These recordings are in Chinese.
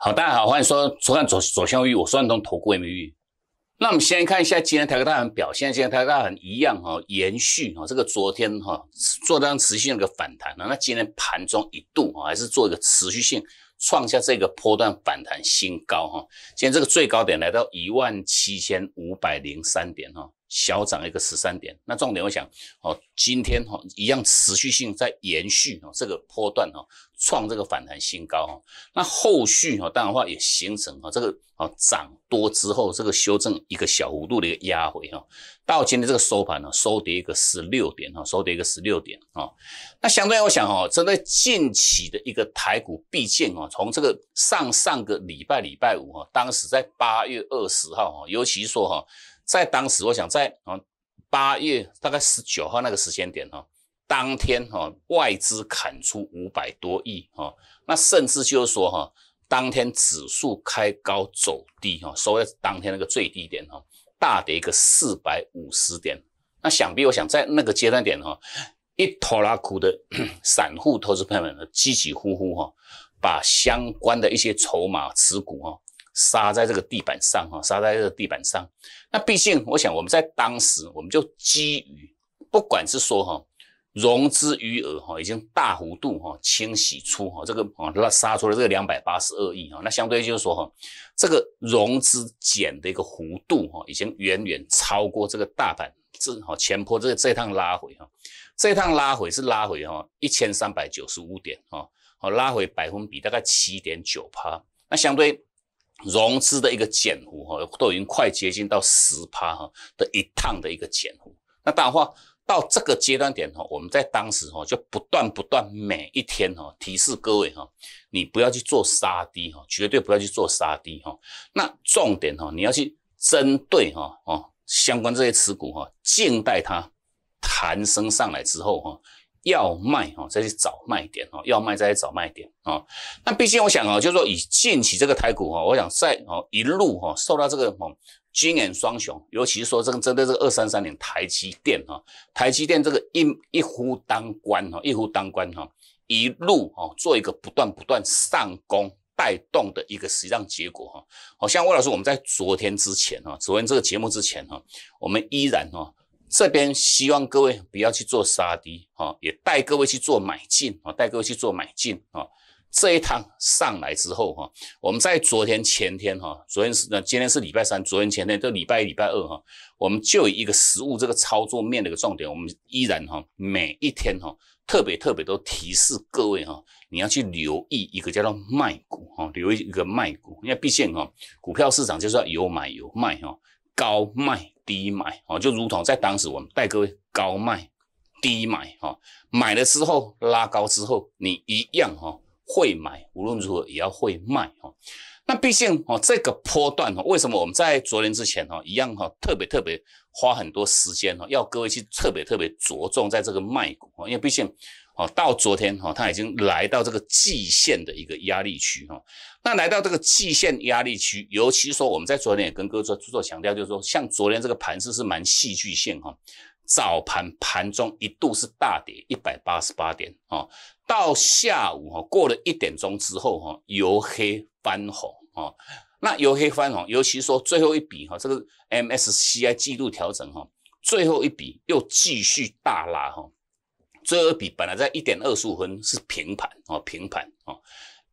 好，大家好，欢迎收看左左向玉。我是然东，投顾 M V。玉。那我们先看一下今天台湾大盘表现，今天台湾大盘一样哈，延续哈，这个昨天哈做这样持续那个反弹了。那今天盘中一度啊，还是做一个持续性创下这个波段反弹新高哈。今天这个最高点来到一万七千五百零三点哈。小涨一个十三点，那重点我想哦，今天哈一样持续性在延续哈，这个波段哈创这个反弹新高哈，那后续哈当然话也形成哈这个哦涨多之后这个修正一个小幅度的一个压回哈，到今天这个收盘呢收跌一个十六点哈，收跌一个十六点啊，那相对来我想哦，针对近期的一个台股必见哦，从这个上上个礼拜礼拜五哈，当时在八月二十号哈，尤其说哈。在当时，我想在啊八月大概十九号那个时间点哈，当天哈外资砍出五百多亿哈，那甚至就是说哈，当天指数开高走低哈，收在当天那个最低点哈，大跌一个四百五十点。那想必我想在那个阶段点哈，一拖拉苦的 散户投资友们呢，气气呼呼哈，把相关的一些筹码持股哈。杀在这个地板上，哈，杀在这个地板上。那毕竟，我想我们在当时，我们就基于不管是说，哈，融资余额，哈，已经大幅度，哈，清洗出，哈，这个，啊拉杀出了这个两百八十二亿，哈，那相对就是说，哈，这个融资减的一个幅度，哈，已经远远超过这个大盘这，哈，前坡这这趟拉回，哈，这趟拉回是拉回，哈，一千三百九十五点，哈，哦，拉回百分比大概七点九趴，那相对。融资的一个减幅哈，都已经快接近到十趴哈的一趟的一个减幅。那当然话到这个阶段点哈，我们在当时哈就不断不断每一天哈提示各位哈，你不要去做杀低哈，绝对不要去做杀低哈。那重点哈，你要去针对哈哦相关这些持股哈，静待它弹升上来之后哈。要卖哦，再去找卖点哦，要卖再去找卖点啊。那毕竟我想哦，就是说以近期这个台股哦，我想在哦一路哈受到这个哦军演双雄，尤其是说这个针对这个二三三年台积电哈，台积电这个一一呼当关哈，一呼当关哈，一路哈做一个不断不断上攻带动的一个实际上结果哈。好像魏老师我们在昨天之前哈，昨天这个节目之前哈，我们依然哈。这边希望各位不要去做杀低啊，也带各位去做买进啊，带各位去做买进啊。这一趟上来之后哈，我们在昨天前天哈，昨天是那今天是礼拜三，昨天前天都礼拜一、礼拜二哈，我们就以一个实物这个操作面的一个重点，我们依然哈每一天哈特别特别都提示各位哈，你要去留意一个叫做卖股哈，留意一个卖股，因为毕竟哈股票市场就是要有买有卖哈，高卖。低买哦，就如同在当时我们带各位高卖，低买哈，买了之后拉高之后，你一样哈会买，无论如何也要会卖哈。那毕竟哦这个波段哦，为什么我们在昨天之前哦一样哈，特别特别花很多时间哦，要各位去特别特别着重在这个卖股哦，因为毕竟。哦，到昨天哈，他已经来到这个季线的一个压力区哈。那来到这个季线压力区，尤其说我们在昨天也跟各位做做强调，就是说像昨天这个盘势是蛮戏剧性哈。早盘盘中一度是大跌一百八十八点啊，到下午哈过了一点钟之后哈，由黑翻红啊。那由黑翻红，尤其说最后一笔哈，这个 MSCI 季度调整哈，最后一笔又继续大拉哈。这一笔本来在一点二十五分是平盘哦，平盘哦，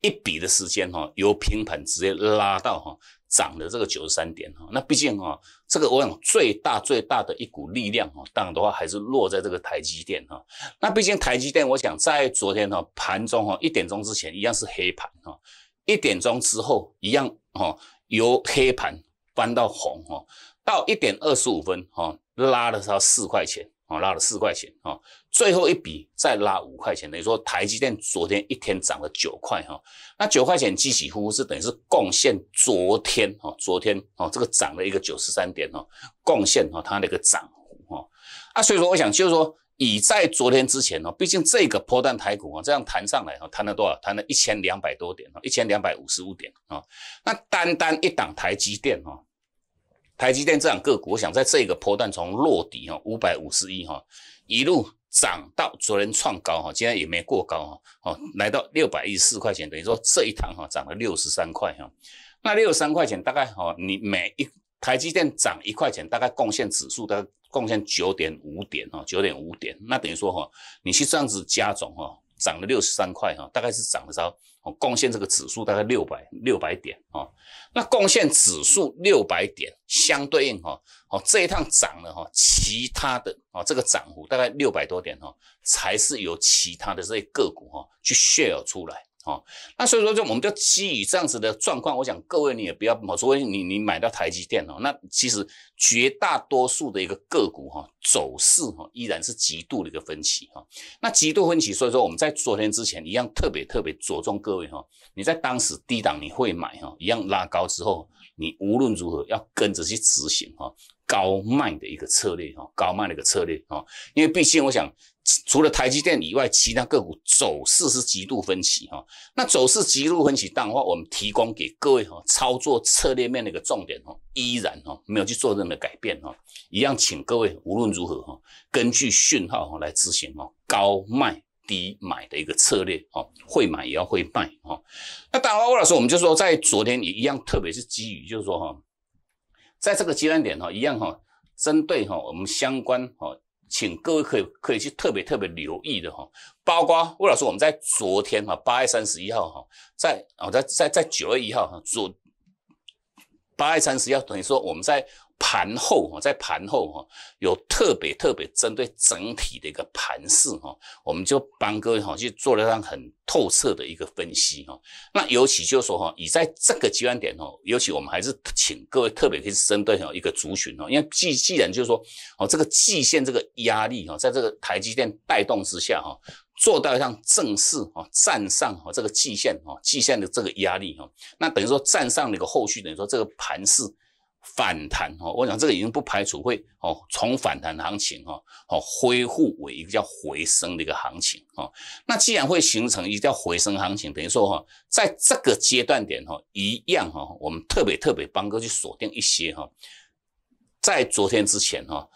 一笔的时间哦，由平盘直接拉到哈涨的这个九十三点哈。那毕竟哈，这个我想最大最大的一股力量哈，当然的话还是落在这个台积电哈。那毕竟台积电，我想在昨天哈盘中哈一点钟之前一样是黑盘哈，一点钟之后一样哦，由黑盘翻到红哈，到一点二十五分哈拉了它四块钱。哦，拉了四块钱，哈，最后一笔再拉五块钱，等于说台积电昨天一天涨了九块，哈，那九块钱几乎是等于是贡献昨天，哈，昨天，哦，这个涨了一个九十三点，哦，贡献，哈，它的一个涨，哈，啊，所以说我想就是说，已在昨天之前，哦，毕竟这个破段台股啊，这样弹上来，哈，弹了多少？弹了一千两百多点，哦，一千两百五十五点，哦，那单单一档台积电，哦。台积电这两个股，我想在这个波段从落底哈五百五十亿哈，一路涨到昨天创高哈，今天也没过高哈，哦，来到六百一十四块钱，等于说这一趟哈涨了六十三块哈，那六十三块钱大概哈，你每一台积电涨一块钱，大概贡献指数的贡献九点五点哈，九点五点，那等于说哈，你去这样子加总哈。涨了六十三块哈，大概是涨了之后，贡献这个指数大概六百六百点啊。那贡献指数六百点，相对应哈，哦这一趟涨了哈，其他的啊这个涨幅大概六百多点哈，才是由其他的这些个股哈去 share 出来。哦，那所以说，就我们就基于这样子的状况，我想各位你也不要，我说你你买到台积电哦，那其实绝大多数的一个个股哈走势哈依然是极度的一个分歧哈。那极度分歧，所以说我们在昨天之前一样特别特别着重各位哈，你在当时低档你会买哈，一样拉高之后，你无论如何要跟着去执行哈。高卖的一个策略哈，高卖的一个策略哈，因为毕竟我想，除了台积电以外，其他个股走势是极度分歧哈。那走势极度分歧，的话我们提供给各位哈操作策略面的一个重点哈，依然哈没有去做任何改变哈，一样请各位无论如何哈，根据讯号哈来执行哈，高卖低买的一个策略哦，会买也要会卖哦。那当然话，老师我们就说在昨天也一样，特别是基于就是说哈。在这个阶段点哈，一样哈，针对哈我们相关哈，请各位可以可以去特别特别留意的哈，包括魏老师，我们在昨天哈，八月三十一号哈，在啊在在在九月一号哈，昨八月三十一号，等于说我们在。盘后哈，在盘后哈有特别特别针对整体的一个盘势哈，我们就帮各位哈去做了一张很透彻的一个分析哈。那尤其就是说哈，以在这个阶段点哦，尤其我们还是请各位特别可以针对哦一个族群哦，因为既既然就是说哦这个季线这个压力哈，在这个台积电带动之下哈，做到上正式哈站上哈这个季线哈季线的这个压力哈，那等于说站上那个后续等于说这个盘势。反弹哈，我想这个已经不排除会哦从反弹行情哈哦恢复为一个叫回升的一个行情哈。那既然会形成一个叫回升行情，等于说哈，在这个阶段点哈一样哈，我们特别特别帮哥去锁定一些哈，在昨天之前哈。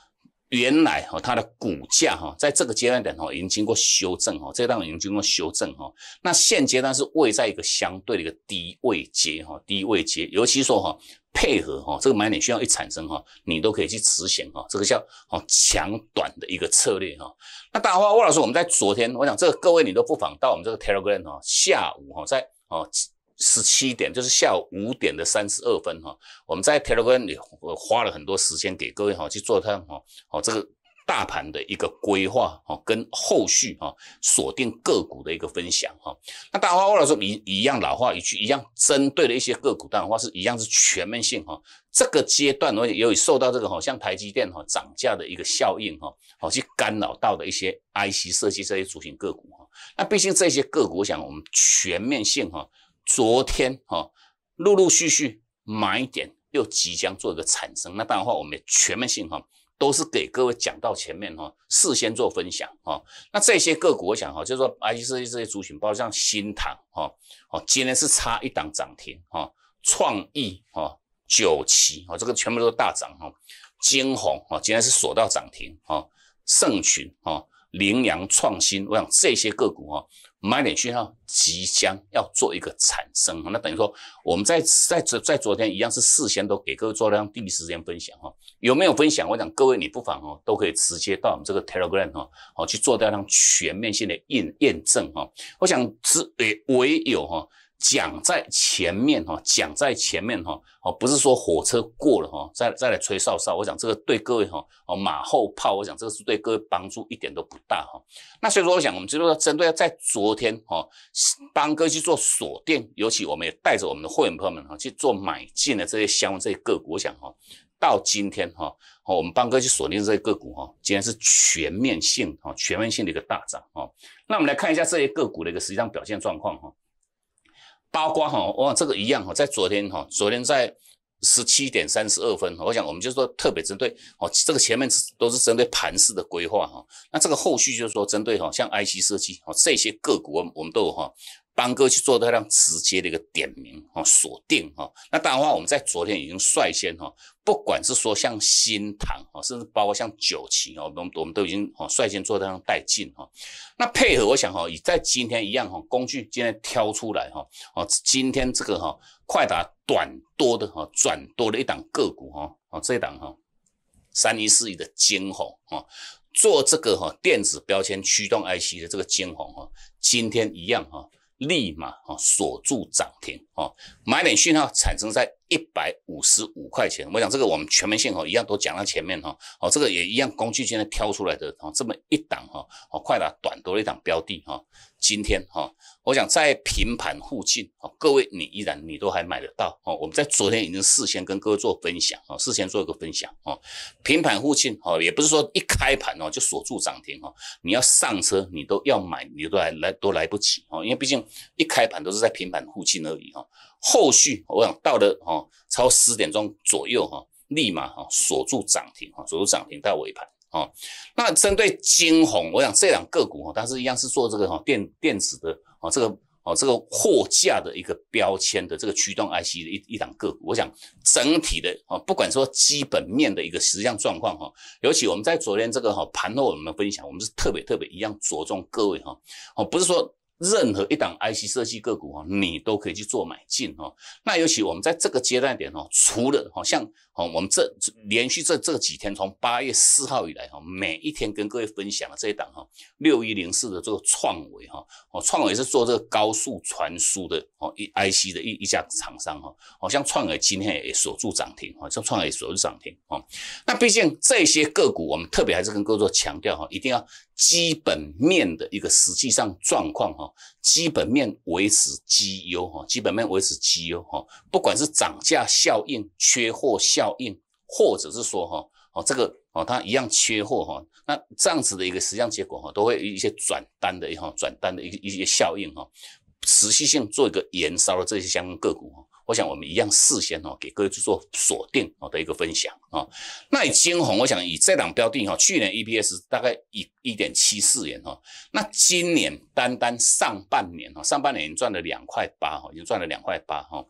原来哈，它的股价哈，在这个阶段点哈，已经经过修正哈，这档已经经过修正哈。那现阶段是位在一个相对的一个低位阶哈，低位阶，尤其说哈，配合哈，这个买点需要一产生哈，你都可以去执行哈，这个叫哈强短的一个策略哈。那大然的话，魏老师，我们在昨天，我想这个各位你都不妨到我们这个 Telegram 哈，下午哈，在哦。十七点就是下午五点的三十二分哈，我们在 Telegram 里花了很多时间给各位哈去做它哈，好这个大盘的一个规划哈，跟后续哈锁定个股的一个分享哈。那大话话来说一一样老话一句，一样针对的一些个股，当话是一样是全面性哈。这个阶段呢，由于受到这个哈，像台积电哈涨价的一个效应哈，好去干扰到的一些 IC 设计这些主型个股哈。那毕竟这些个股，想我们全面性哈。昨天哈，陆陆续续买点又即将做一个产生。那当然话，我们也全面性哈，都是给各位讲到前面哈，事先做分享哈。那这些个股，我想哈，就是说及这些这些族群，包括像新塘哈，哦，今天是差一档涨停哈，创意哈，九旗哈，这个全部都是大涨哈，金鸿哈，今天是锁到涨停哈，盛群哈，羚羊创新，我想这些个股啊。买点讯号即将要做一个产生，那等于说我们在在在昨天一样是事先都给各位做了样第一时间分享哈，有没有分享？我想各位你不妨哈都可以直接到我们这个 Telegram 哈，好去做掉样全面性的验验证哈。我想只诶唯有哈。讲在前面哈，讲在前面哈，哦，不是说火车过了哈，再再来吹哨哨。我讲这个对各位哈，哦，马后炮。我讲这个是对各位帮助一点都不大哈。那所以说，我想我们就是说，针对在昨天哈，邦哥去做锁定，尤其我们也带着我们的会员朋友们哈去做买进的这些相关这些个股。我想哈，到今天哈，哦，我们邦哥去锁定这些个股哈，今天是全面性哈，全面性的一个大涨哈。那我们来看一下这些个股的一个实际上表现状况哈。包括哈，哇，这个一样哈，在昨天哈，昨天在十七点三十二分，我想我们就是说特别针对哦，这个前面是都是针对盘势的规划哈，那这个后续就是说针对哦，像 IC 设计哦这些个股，我们都有哈。帮哥去做这样直接的一个点名啊，锁定哈。那当然的话，我们在昨天已经率先哈，不管是说像新塘哈，甚至包括像九旗哈，我们我们都已经哈率先做这样带进哈。那配合我想哈，在今天一样哈，工具今天挑出来哈。哦，今天这个哈快打短多的哈，转多的一档个股哈。哦，这一档哈三一四一的金红啊，做这个哈电子标签驱动 IC 的这个金红哈，今天一样哈。立马啊锁住涨停啊，买点讯号产生在一百五十五块钱。我想这个，我们全面性号一样都讲到前面哈，哦，这个也一样，工具现在挑出来的啊，这么一档哈，哦，快打短多了一档标的哈。今天哈，我想在平盘附近，哈，各位你依然你都还买得到，哦。我们在昨天已经事先跟各位做分享，哦，事先做一个分享，哦。平盘附近，哈，也不是说一开盘哦就锁住涨停，哈，你要上车你都要买，你都来来都来不及，哈，因为毕竟一开盘都是在平盘附近而已，哈，后续我想到了，哈，超十点钟左右，哈，立马哈锁住涨停，哈，锁住涨停到尾盘。哦，那针对金红，我想这两个股哈，它是一样是做这个哈电电子的啊，这个哦这个货架的一个标签的这个驱动 IC 的一一档个股，我想整体的哦，不管说基本面的一个实际状况哈，尤其我们在昨天这个哈盘后我们分享，我们是特别特别一样着重各位哈，哦不是说。任何一档 IC 设计个股哈，你都可以去做买进哈。那尤其我们在这个阶段点哈，除了好像哦，我们这连续这这几天从八月四号以来哈，每一天跟各位分享的这一档哈，六一零四的这个创维哈，哦，创维是做这个高速传输的哦，一 IC 的一一家厂商哈，好像创维今天也锁住涨停哈，像创也锁住涨停哈。那毕竟这些个股，我们特别还是跟各位做强调哈，一定要。基本面的一个实际上状况哈，基本面维持绩优哈，基本面维持绩优哈，不管是涨价效应、缺货效应，或者是说哈，哦这个哦它一样缺货哈，那这样子的一个实际上结果哈，都会有一些转单的哈，转单的一一些效应哈，持续性做一个燃烧的这些相关个股哈。我想我们一样事先哦，给各位做锁定哦的一个分享啊。那金红，我想以这档标的哈，去年 EPS 大概一一点七四元哈，那今年单单上半年哈，上半年赚了两块八哈，已经赚了两块八哈。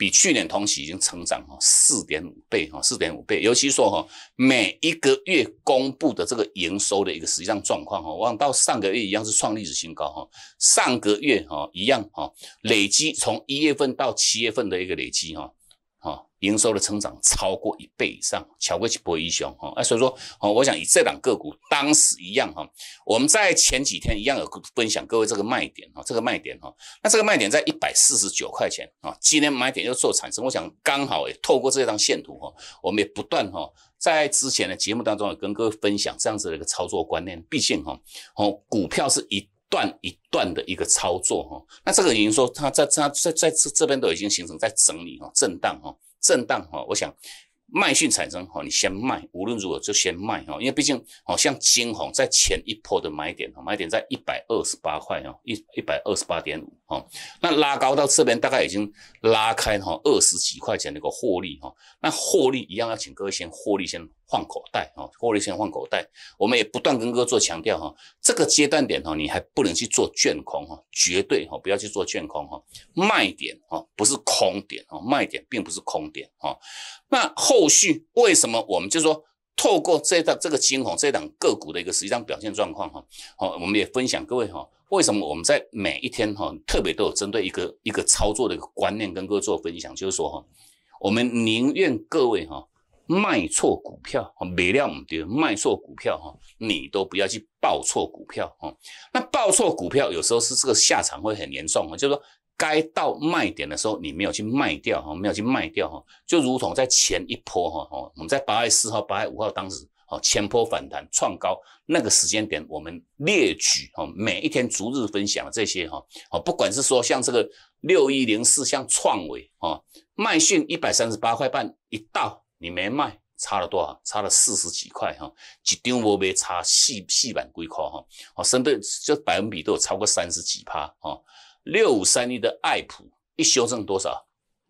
比去年同期已经成长了四点五倍哈，四点五倍，尤其说哈，每一个月公布的这个营收的一个实际上状况哈，想到上个月一样是创历史新高哈，上个月哈一样哈，累积从一月份到七月份的一个累积哈。啊，营收的成长超过一倍以上，瞧不起波音熊哈，哎，所以说，哦，我想以这档个股当时一样哈，我们在前几天一样有分享各位这个卖点哈，这个卖点哈，那这个卖点在一百四十九块钱啊，今天买点又做产生，我想刚好也透过这张线图哈，我们也不断哈，在之前的节目当中也跟各位分享这样子的一个操作观念，毕竟哈，哦，股票是一段一段的一个操作哈，那这个已经说它在它在在这这边都已经形成在整理哈，震荡哈，震荡哈。我想卖讯产生哈，你先卖，无论如何就先卖哈，因为毕竟哦，像金红在前一波的买点哈，买点在一百二十八块哦，一一百二十八点五哈，那拉高到这边大概已经拉开哈二十几块钱的一个获利哈，那获利一样要请各位先获利先。换口袋哈，获利先换口袋。我们也不断跟哥做强调哈，这个阶段点哈，你还不能去做卷空哈，绝对哈，不要去做卷空哈。卖点哈，不是空点哈，卖点并不是空点哈。那后续为什么我们就说，透过这档这个金红这档个股的一个实际上表现状况哈，好，我们也分享各位哈，为什么我们在每一天哈，特别都有针对一个一个操作的一个观念跟哥做分享，就是说哈，我们宁愿各位哈。卖错股票，每料唔跌。卖错股票，哈，你都不要去报错股票，哈。那报错股票，有时候是这个下场会很严重，就是说该到卖点的时候，你没有去卖掉，哈，没有去卖掉，哈，就如同在前一波，哈，我们在八月四号、八月五号当时，哈，前波反弹创高那个时间点，我们列举，哈，每一天逐日分享的这些，哈，哦，不管是说像这个六一零四，像创维哦，卖讯一百三十八块半一到。你没卖，差了多少？差了四十几块哈，一张股差四四万几块哈，哦，相对就百分比都有超过三十几趴哈。六五三一的爱普一修正多少？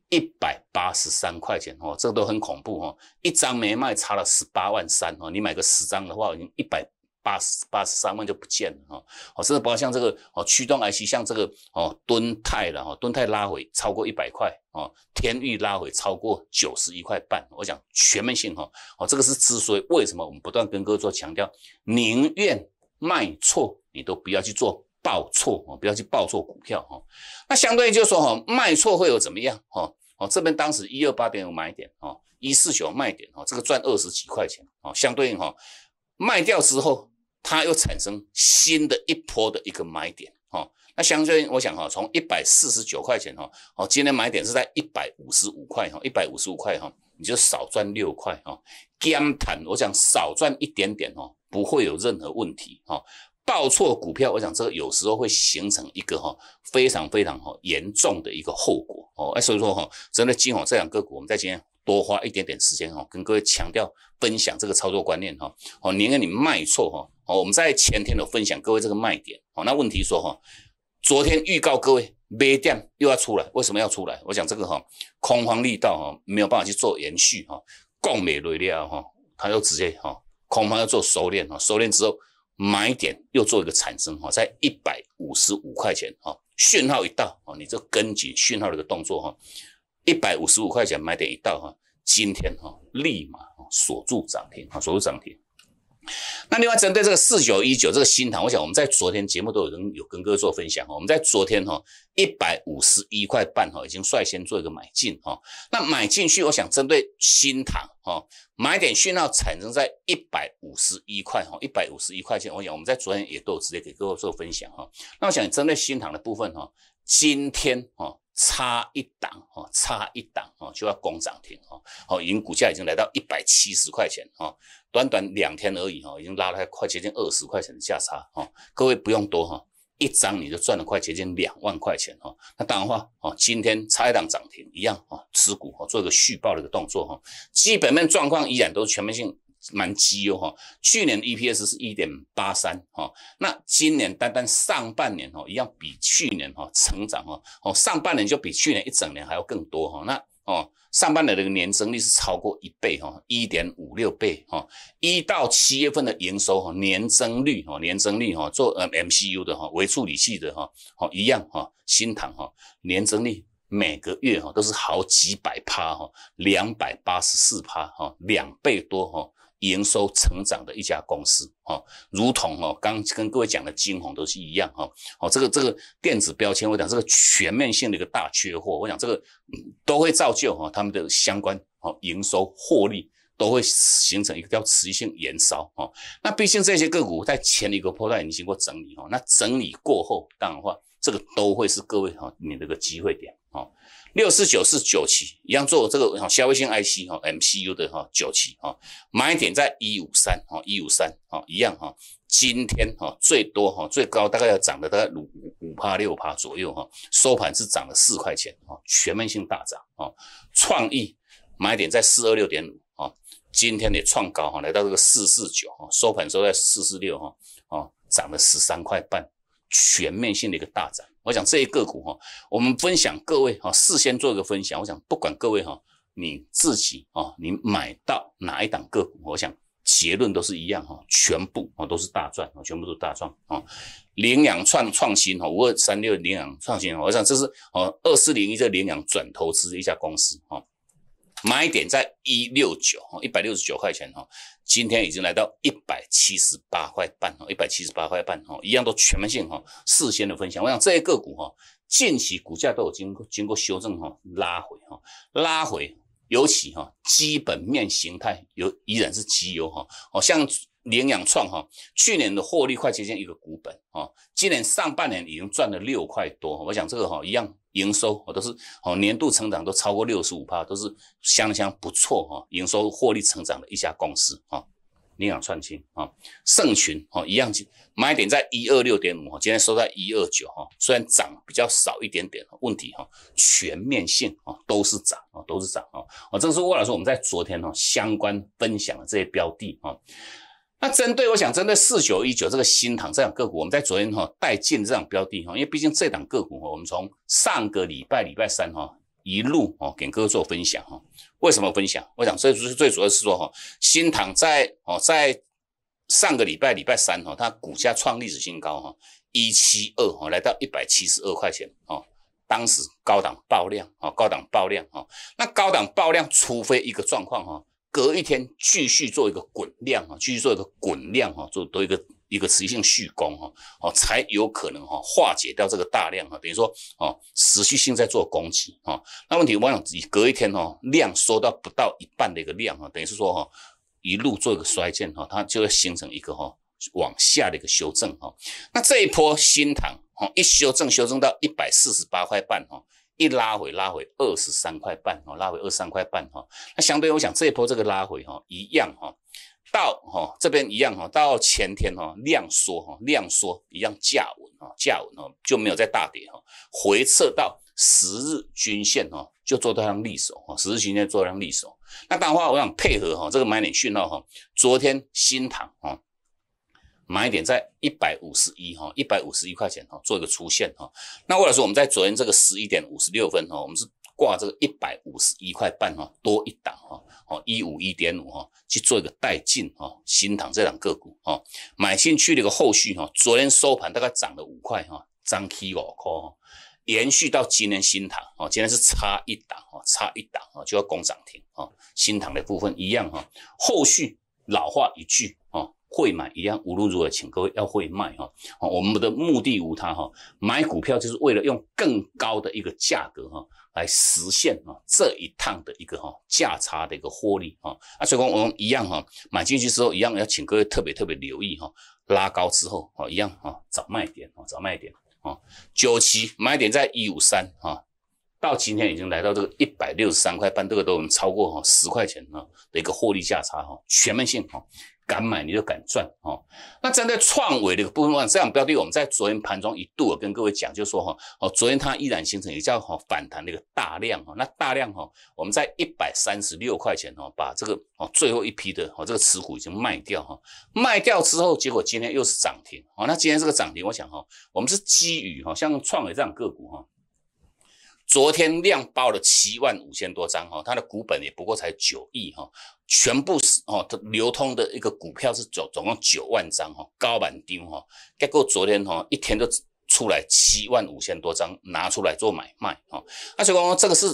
一百八十三块钱哦，这都很恐怖哦，一张没卖，差了十八万三哦，你买个十张的话，已经一百。八十八十三万就不见了哈，哦，甚至包括像这个哦，驱动 IC 像这个哦，敦泰了哈，敦泰拉回超过一百块哦，天域拉回超过九十一块半，我想全面性哈，哦，这个是之所以为什么我们不断跟各位做强调，宁愿卖错，你都不要去做报错啊，不要去报错股票哈，那相对于就说哈，卖错会有怎么样哈，哦，这边当时一二八点五买点哦，一四九卖点哦，这个赚二十几块钱哦，相对应哈，卖掉之后。它又产生新的一波的一个买点哦，那相对我想哈，从一百四十九块钱哈，哦，今天买点是在一百五十五块哈，一百五十五块哈，你就少赚六块哈，甘谈，我想少赚一点点哦，不会有任何问题哈。报错股票，我想这个有时候会形成一个哈，非常非常哈严重的一个后果哦。哎，所以说哈，真的今后这两个股，我们在今天多花一点点时间哈，跟各位强调分享这个操作观念哈。哦，宁愿你卖错哈。哦，我们在前天有分享各位这个卖点。哦，那问题说哈，昨天预告各位卖点又要出来，为什么要出来？我讲这个哈，恐慌力道哈没有办法去做延续哈，供美锐料哈，它又直接哈恐慌要做收敛哈，收敛之后买点又做一个产生哈，在一百五十五块钱哈，讯号一到啊，你这跟紧讯号的一个动作哈。一百五十五块钱买点一到哈，今天哈立马锁住涨停啊，锁住涨停。那另外针对这个四九一九这个新塘，我想我们在昨天节目都有跟有跟各位做分享哈。我们在昨天哈一百五十一块半哈已经率先做一个买进哈。那买进去，我想针对新塘哈买点讯号产生在一百五十一块哈，一百五十一块钱，我想我们在昨天也都有直接给各位做分享哈。那我想针对新塘的部分哈，今天哈。差一档啊，差一档啊，就要攻涨停啊！好，已经股价已经来到一百七十块钱啊，短短两天而已哈，已经拉了快接近二十块钱的价差啊！各位不用多哈，一张你就赚了快接近两万块钱哈！那当然话哦，今天差一档涨停一样啊，持股哦做一个续报的一个动作哈，基本面状况依然都是全面性。蛮高哈，去年的 EPS 是一点八三哈，那今年单单上半年哈，一样比去年哈成长哈，哦上半年就比去年一整年还要更多哈，那哦上半年的年增率是超过一倍哈，一点五六倍哈，一到七月份的营收哈年增率哈年增率哈做 M M C U 的哈微处理器的哈，哦一样哈，新塘哈年增率每个月哈都是好几百趴哈，两百八十四趴哈，两倍多哈。营收成长的一家公司，哦，如同哦，刚跟各位讲的金红都是一样，哈，哦，这个这个电子标签，我讲这个全面性的一个大缺货，我讲这个都会造就哈，他们的相关哦营收获利都会形成一个叫持续性延烧，哈，那毕竟这些个股在前一个波段已经经过整理，哈，那整理过后，当然话。这个都会是各位哈，你这个机会点啊，六四九是九期，一样做这个哈，消费性 IC 哈，MCU 的哈九期哈，买点在一五三哈，一五三哈一样哈，今天哈最多哈最高大概要涨的大概五五五趴六趴左右哈，收盘是涨了四块钱哈，全面性大涨啊，创意买点在四二六点五啊，今天也创高哈，来到这个四四九哈，收盘收在四四六哈啊，涨了十三块半。全面性的一个大涨，我想这一个股哈，我们分享各位哈，事先做一个分享。我想不管各位哈，你自己啊，你买到哪一档个股，我想结论都是一样哈，全部啊都是大赚啊，全部都是大赚啊。领养创创新哈，二三六领养创新，我想这是哦二四零一这领养转投资一家公司哈。买点在一六九，一百六十九块钱哈，今天已经来到一百七十八块半哈，一百七十八块半哈，一样都全面性哈，事先的分享。我想这些个股哈，近期股价都有经过经过修正哈，拉回哈，拉回，尤其哈基本面形态有依然是极优哈，像联洋创哈，去年的获利快接近一个股本啊，今年上半年已经赚了六块多，我想这个哈一样。营收哦都是哦年度成长都超过六十五帕都是相当不错哈营收获利成长的一家公司啊，你想创新啊胜群哦一样买点在一二六点五哈今天收在一二九哈虽然涨比较少一点点问题哈全面性啊都是涨啊都是涨啊啊这是沃老师我们在昨天哦相关分享的这些标的啊。那针对我想针对四九一九这个新塘这档个股，我们在昨天哈带进这档标的哈，因为毕竟这档个股哈，我们从上个礼拜礼拜三哈一路哦给位做分享哈。为什么分享？我想最最主要是说哈，新塘在哦在上个礼拜礼拜三哈，它股价创历史新高哈，一七二哈来到一百七十二块钱哦，当时高档爆量哦，高档爆量哦，那高档爆量，除非一个状况哈。隔一天继续做一个滚量啊，继续做一个滚量啊，做多一个一个持续性蓄攻哈，哦，才有可能哈化解掉这个大量啊，等于说哦持续性在做攻击啊。那问题往想隔一天哦量缩到不到一半的一个量啊，等于是说哈一路做一个衰减哈，它就会形成一个哈往下的一个修正哈。那这一波新盘哈一修正修正到一百四十八块半哈。一拉回，拉回二十三块半哈，拉回二十三块半哈。那相对我想这一波这个拉回哈，一样哈，到哈这边一样哈，到前天哈量缩哈，量缩一样价稳哈，价稳哈就没有再大跌哈，回撤到十日均线哈，就做到量利手哈，十日均线做到样利手。那当然话，我想配合哈这个买点讯号哈，昨天新塘哈。买点在一百五十一哈，一百五十一块钱哈，做一个出现哈。那魏老说我们在昨天这个十一点五十六分哈，我们是挂这个一百五十一块半哈，多一档哈，哦一五一点五哈，去做一个带进哈，新塘这档个股哈，买进去的一个后续哈，昨天收盘大概涨了五块哈，涨七五块哈，延续到今天新塘哦，今天是差一档哈，差一档啊就要攻涨停啊，新塘的部分一样哈，后续老话一句啊。会买一样，无论如何，请各位要会卖哈。哦，我们的目的无他哈，买股票就是为了用更高的一个价格哈来实现啊这一趟的一个哈价差的一个获利哈。啊，所以我们一样哈，买进去之后一样要请各位特别特别留意哈，拉高之后啊一样啊找卖点啊找卖点啊。九期买点在一五三啊，到今天已经来到这个一百六十三块半，这个都能超过哈十块钱啊的一个获利价差哈，全面性哈。敢买你就敢赚哦。那站在创伟的一个部分，这样标的，我们在昨天盘中一度跟各位讲，就说哈，哦，昨天它依然形成一个好反弹的一个大量哈。那大量哈，我们在一百三十六块钱哦，把这个哦最后一批的哦这个持股已经卖掉哈。卖掉之后，结果今天又是涨停哦。那今天这个涨停，我想哈，我们是基于哈，像创伟这样个股哈。昨天量爆了七万五千多张哈，它的股本也不过才九亿哈，全部是哦，它流通的一个股票是总总共九万张哈，高板张哈，结果昨天哈一天就出来七万五千多张拿出来做买卖哈，那所以说这个是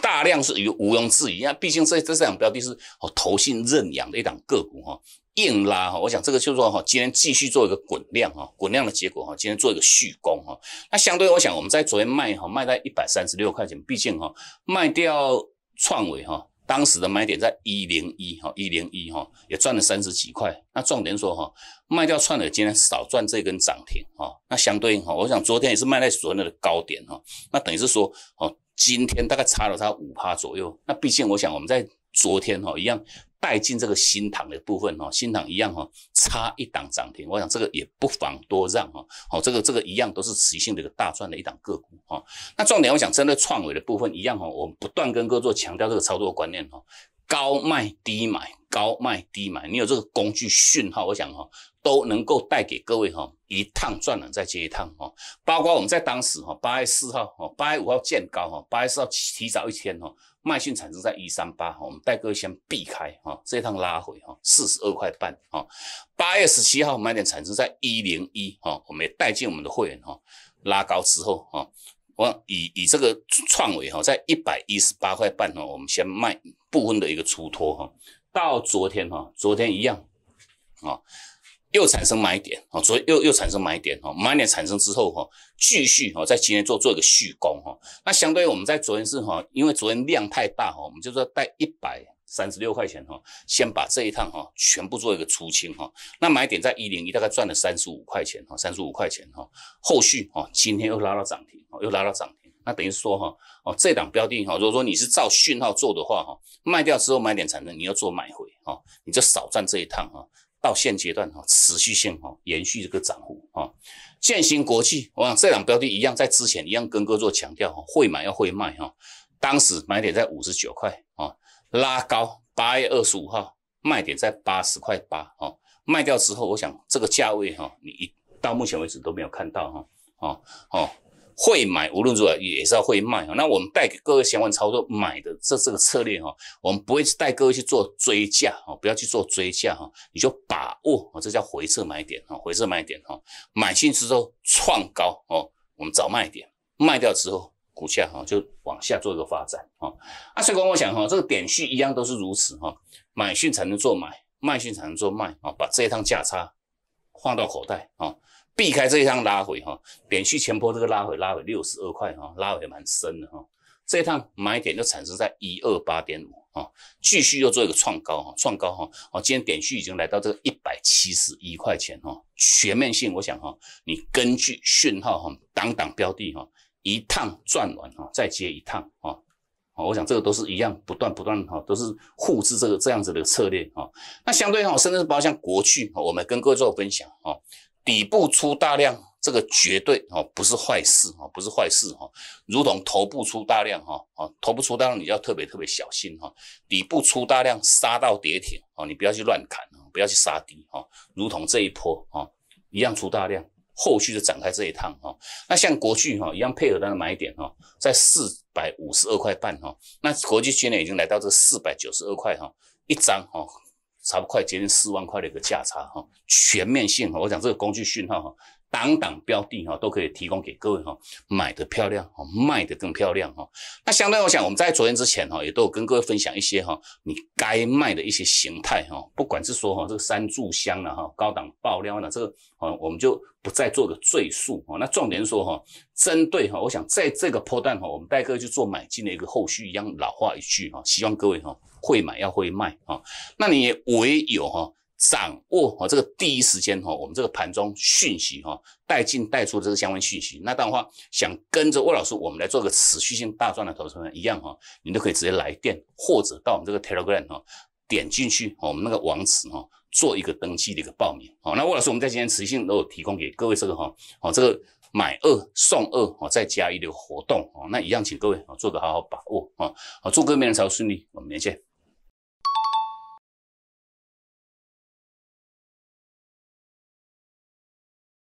大量是毋毋庸置疑，啊，毕竟这这这档标的是哦投信认养的一档个股哈。硬拉哈，我想这个就是说哈，今天继续做一个滚量哈，滚量的结果哈，今天做一个续攻哈。那相对我想，我们在昨天卖哈，卖在一百三十六块钱，毕竟哈，卖掉创维哈，当时的买点在一零一哈，一零一哈，也赚了三十几块。那重点说哈，卖掉创维今天少赚这根涨停哈。那相对应哈，我想昨天也是卖在昨日的高点哈，那等于是说哦，今天大概差了它五趴左右。那毕竟我想，我们在昨天哈一样。带进这个新塘的部分哈，新塘一样哈，差一档涨停，我想这个也不妨多让哈，哦，这个这个一样都是持续性的一个大赚的一档个股哈。那重点，我想针对创伟的部分一样哈，我们不断跟各做强调这个操作观念哈，高卖低买，高卖低买，你有这个工具讯号，我想哈都能够带给各位哈一趟赚了再接一趟哈，包括我们在当时哈八月四号，哈八月五号见高哈，八月四号提早一天哈。卖讯产生在一三八哈，我们戴哥先避开哈，这趟拉回哈四十二块半哈。八月十七号买点产生在一零一哈，我们也带进我们的会员哈。拉高之后哈，我以以这个创维哈在一百一十八块半哈，我们先卖部分的一个出脱哈。到昨天哈，昨天一样啊。又产生买点哦，昨又又产生买点哦，买点产生之后哈，继续哈在今天做做一个续攻哈。那相对于我们在昨天是哈，因为昨天量太大哈，我们就说带一百三十六块钱哈，先把这一趟哈全部做一个出清哈。那买点在一零一，大概赚了三十五块钱哈，三十五块钱哈。后续哈今天又拉到涨停，又拉到涨停，那等于说哈哦这档标的哈，如果说你是照讯号做的话哈，卖掉之后买点产生，你要做买回哈，你就少赚这一趟哈。到现阶段哈，持续性哈，延续这个涨幅哈。建新国际，我想这两标的一样，在之前一样跟哥做强调哈，会买要会卖哈。当时买点在五十九块啊，拉高八月二十五号，卖点在八十块八啊，卖掉之后，我想这个价位哈，你一到目前为止都没有看到哈，啊哦，会买，无论如何也是要会卖哈。那我们带给各位相关操作买的这这个策略哈，我们不会带各位去做追价哈，不要去做追价哈。你就把握啊，这叫回撤买点哈，回撤买点哈。买进之后创高哦，我们找卖点卖掉之后，股价哈就往下做一个发展啊。哈。所以跟我想哈，这个点序一样都是如此哈，买讯才能做买，卖讯才能做卖啊，把这一趟价差放到口袋啊。避开这一趟拉回哈，点续前坡这个拉回拉回六十二块哈，拉回蛮深的哈。这一趟买点就产生在一二八点五哈，继续又做一个创高哈，创高哈。哦，今天点续已经来到这个一百七十一块钱哈。全面性，我想哈，你根据讯号哈，挡挡标的哈，一趟赚完哈，再接一趟哈。哦，我想这个都是一样，不断不断哈，都是复制这个这样子的策略哈。那相对哈，甚至包括像国巨哈，我们跟各位做分享哈。底部出大量，这个绝对哦不是坏事哈，不是坏事哈。如同头部出大量哈，啊，头部出大量你要特别特别小心哈。底部出大量杀到跌停啊，你不要去乱砍啊，不要去杀敌啊。如同这一波啊，一样出大量，后续就展开这一趟哈。那像国巨哈一样配合它的买点哈，在四百五十二块半哈，那国巨现在已经来到这四百九十二块哈，一张哈。差不多快接近四万块的一个价差哈，全面性哈，我讲这个工具讯号哈。档档标的哈都可以提供给各位哈，买的漂亮哈，卖的更漂亮哈。那相对我想，我们在昨天之前哈，也都有跟各位分享一些哈，你该卖的一些形态哈，不管是说哈这个三炷香了哈，高档爆料呢，这个啊，我们就不再做个赘述哈。那重点说哈，针对哈，我想在这个波段哈，我们带各位去做买进的一个后续一样老话一句哈，希望各位哈会买要会卖哈，那你唯有哈。掌握哦这个第一时间哈，我们这个盘中讯息哈，带进带出这个相关讯息。那当然话，想跟着魏老师我们来做个持续性大赚的投资呢，一样哈，你都可以直接来电或者到我们这个 Telegram 哈，点进去我们那个网址哈，做一个登记的一个报名。好，那魏老师我们在今天持续性都有提供给各位这个哈，哦这个买二送二哦，再加一的活动哦，那一样请各位哦做个好好把握哦，好祝各位明务顺利，我们明天见。